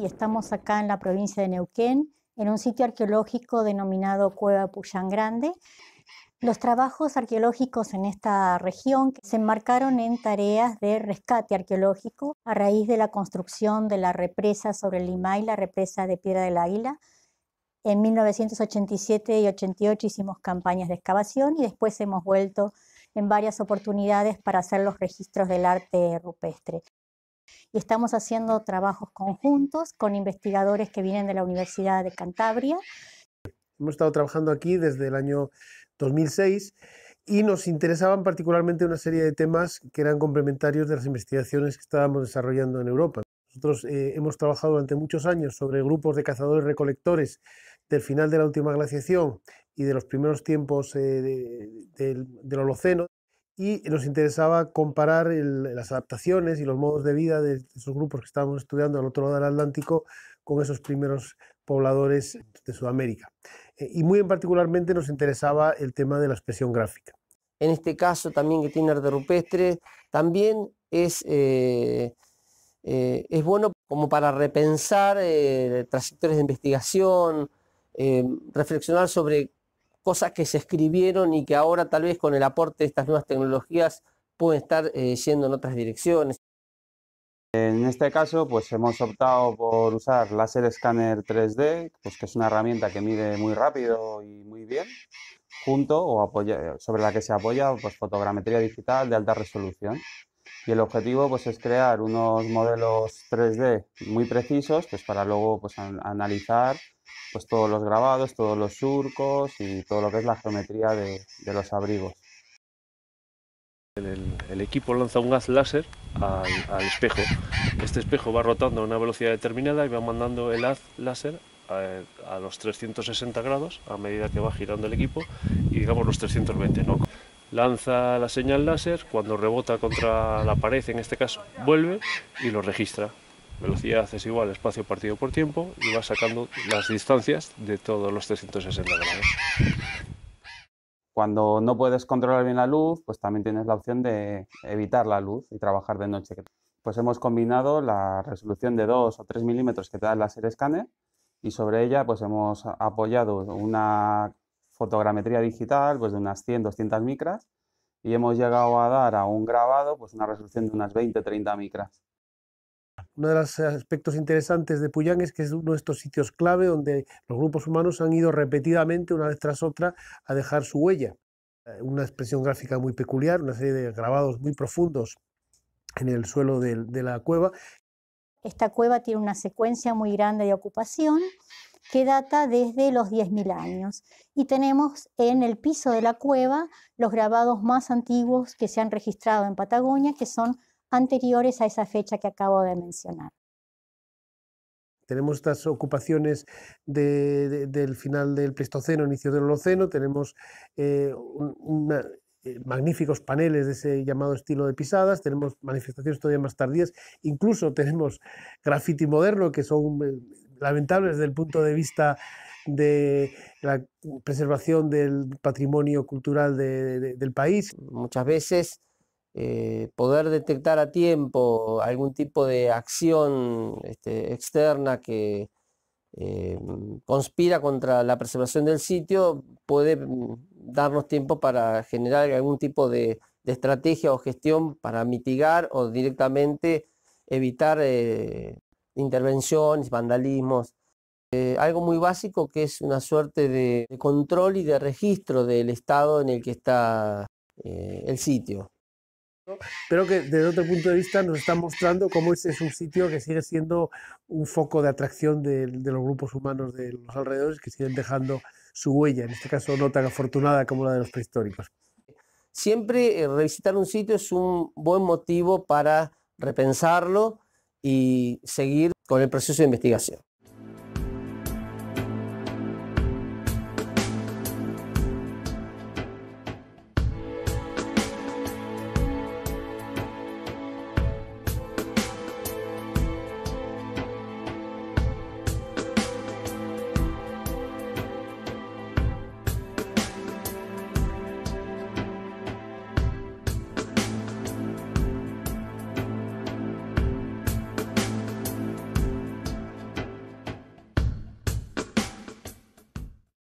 y estamos acá en la provincia de Neuquén, en un sitio arqueológico denominado Cueva Puyán Grande. Los trabajos arqueológicos en esta región se enmarcaron en tareas de rescate arqueológico a raíz de la construcción de la represa sobre el Limay, la represa de Piedra del Águila. En 1987 y 88 hicimos campañas de excavación y después hemos vuelto en varias oportunidades para hacer los registros del arte rupestre y estamos haciendo trabajos conjuntos con investigadores que vienen de la Universidad de Cantabria. Hemos estado trabajando aquí desde el año 2006 y nos interesaban particularmente una serie de temas que eran complementarios de las investigaciones que estábamos desarrollando en Europa. Nosotros eh, hemos trabajado durante muchos años sobre grupos de cazadores-recolectores del final de la última glaciación y de los primeros tiempos eh, del Holoceno y nos interesaba comparar las adaptaciones y los modos de vida de esos grupos que estábamos estudiando al otro lado del Atlántico con esos primeros pobladores de Sudamérica. Eh, y muy en particularmente nos interesaba el tema de la expresión gráfica. En este caso también que tiene arte rupestre, también es, eh, eh, es bueno como para repensar eh, de investigación, reflexionar sobre cosas que se escribieron y que ahora tal vez con el aporte de estas nuevas tecnologías pueden estar eh, yendo en otras direcciones. En este caso, pues hemos optado por usar láser scanner 3D, pues que es una herramienta que mide muy rápido y muy bien, junto o sobre la que se apoya pues, fotogrametría digital de alta resolución. Y el objetivo pues, es crear unos modelos 3D muy precisos pues, para luego pues, analizar pues todos los grabados, todos los surcos y todo lo que es la geometría de, los abrigos. El, equipo lanza un haz láser al, espejo. Este espejo va rotando a una velocidad determinada y va mandando el haz láser a, los 360 grados a medida que va girando el equipo y digamos los 320, lanza la señal láser, cuando rebota contra la pared, en este caso, vuelve y lo registra. Velocidad es igual espacio partido por tiempo y vas sacando las distancias de todos los 360 grados. Cuando no puedes controlar bien la luz, pues también tienes la opción de evitar la luz y trabajar de noche. Pues hemos combinado la resolución de 2 o 3 milímetros que te da el láser escáner y sobre ella pues hemos apoyado una fotogrametría digital pues de unas 100, 200 micras y hemos llegado a dar a un grabado pues una resolución de unas 20, 30 micras uno de los aspectos interesantes de Puyán es que es uno de estos sitios clave donde los grupos humanos han ido repetidamente, una vez tras otra, a dejar su huella. Eh, una expresión gráfica muy peculiar, una serie de grabados muy profundos en el suelo de, la cueva. Esta cueva tiene una secuencia muy grande de ocupación que data desde los 10.000 años. Y tenemos en el piso de la cueva los grabados más antiguos que se han registrado en Patagonia, que son anteriores a esa fecha que acabo de mencionar. Tenemos estas ocupaciones del final del Pleistoceno, inicio del Holoceno, tenemos eh, eh, magníficos paneles de ese llamado estilo de pisadas, tenemos manifestaciones todavía más tardías, incluso tenemos graffiti moderno que son eh, lamentables desde el punto de vista de la preservación del patrimonio cultural del país. Muchas veces eh, poder detectar a tiempo algún tipo de acción este, externa que eh, conspira contra la preservación del sitio, puede mm, darnos tiempo para generar algún tipo de, estrategia o gestión para mitigar o directamente evitar eh, intervenciones, vandalismos. algo muy básico que es una suerte de, control y de registro del estado en el que está el sitio pero que desde otro punto de vista nos está mostrando cómo ese es un sitio que sigue siendo un foco de atracción de, de los grupos humanos de los alrededores que siguen dejando su huella, en este caso no tan afortunada como la de los prehistóricos. Siempre eh, revisitar un sitio es un buen motivo para repensarlo y seguir con el proceso de investigación.